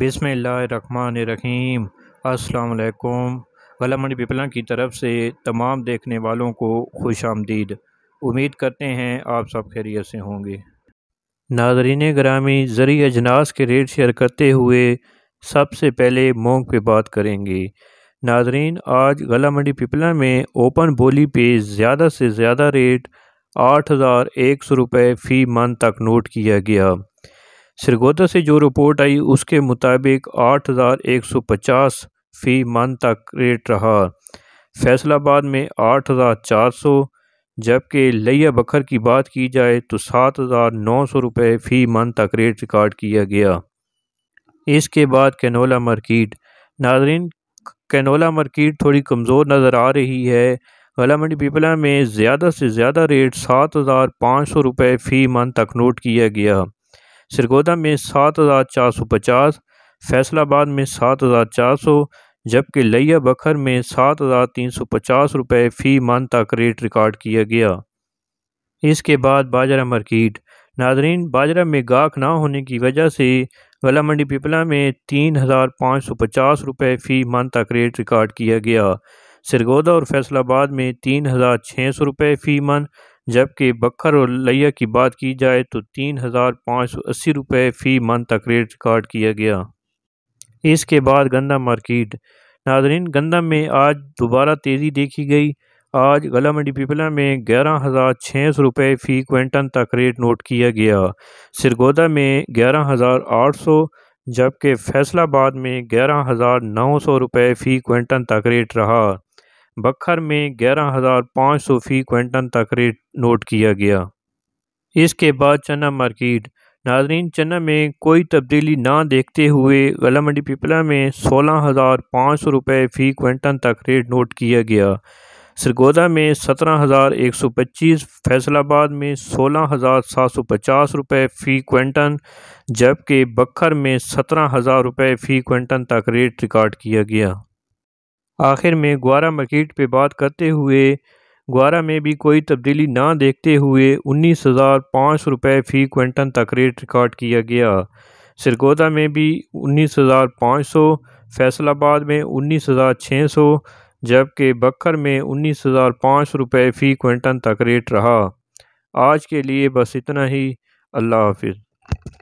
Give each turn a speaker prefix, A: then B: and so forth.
A: बिसमीम असलकुम गलामंडी पिपला की तरफ से तमाम देखने वालों को खुश आमदीद उम्मीद करते हैं आप सब खैरियत से होंगे नाजरीन ग्रामी ज़रिए अजनास के रेट शेयर करते हुए सबसे पहले मोंग पे बात करेंगे नाजरीन आज गला मंडी पिपला में ओपन बोली पे ज़्यादा से ज़्यादा रेट आठ हज़ार एक सौ रुपये फ़ी मंथ तक नोट किया गया श्रीगोदा से जो रिपोर्ट आई उसके मुताबिक आठ हज़ार एक सौ पचास फ़ी मंथ तक रेट रहा फैसलाबाद में आठ हज़ार चार सौ जबकि लिया बखर की बात की जाए तो सात हज़ार नौ सौ रुपये फ़ी मन तक रेट रिकॉर्ड किया गया इसके बाद कैनोला मार्किट नाजरीन कैनोला मार्किट थोड़ी कमज़ोर नज़र आ रही है गला मंडी पिपला में ज़्यादा से ज़्यादा रेट सात हज़ार पाँच सौ रुपये फ़ी मन तक नोट किया गया सिरगोदा में सात हज़ार चार सौ पचास फैसलाबाद में सात हज़ार चार सौ जबकि लिया बखर में सात हज़ार तीन सौ पचास रुपये फ़ी मन तक रेट रिकॉर्ड किया गया इसके बाद बाजरा मार्किट नाजरीन बाजरा में गाहक ना होने की वजह से गला मंडी पिपला में तीन हज़ार पाँच सौ पचास रुपये फ़ी मन तक रेट रिकॉर्ड किया गया सरगोदा और फैसलाबाद में तीन हज़ार छः सौ रुपये फ़ी मन जबकि बकर और लैया की बात की जाए तो तीन हज़ार पाँच सौ अस्सी रुपये फ़ी मन तक रेट रिकॉर्ड किया गया इसके बाद गंदा मार्केट नाजरीन गंदा में आज दोबारा तेज़ी देखी गई आज गला मंडी पिपला में ग्यारह हज़ार छः सौ रुपये फ़ी क्विंटन तक रेट नोट किया गया सिरगोदा में ग्यारह हज़ार आठ सौ जबकि फैसलाबाद में ग्यारह हज़ार नौ सौ रुपये फ़ी क्विंटन तक रेट रहा बखर में ग्यारह हज़ार पाँच सौ फी क्विंटन तक रेट नोट किया गया इसके बाद चना मार्केट नाजरीन चना में कोई तब्दीली ना देखते हुए गला मंडी पिपला में सोलह हज़ार पाँच सौ रुपये फ़ी क्विंटन तक रेट नोट किया गया सरगोदा में सत्रह हज़ार एक सौ पच्चीस फैसलाबाद में सोलह हज़ार सात सौ पचास रुपये फ़ी क्विंटन जबकि बखर में सत्रह हज़ार रुपये फ़ी क्विंटन तक रेट रिकॉर्ड किया गया आखिर में ग्वारा मार्केट पे बात करते हुए ग्वारा में भी कोई तब्दीली ना देखते हुए उन्नीस हज़ार पाँच रुपये फ़ी क्विंटन तक रेट रिकॉर्ड किया गया सिरगोदा में भी उन्नीस हज़ार पाँच सौ फैसलाबाद में उन्नीस हज़ार छः सौ जबकि बकर में उन्नीस हज़ार पाँच रुपये फ़ी क्विंटन तक रेट रहा आज के लिए बस इतना ही अल्लाह हाफिज़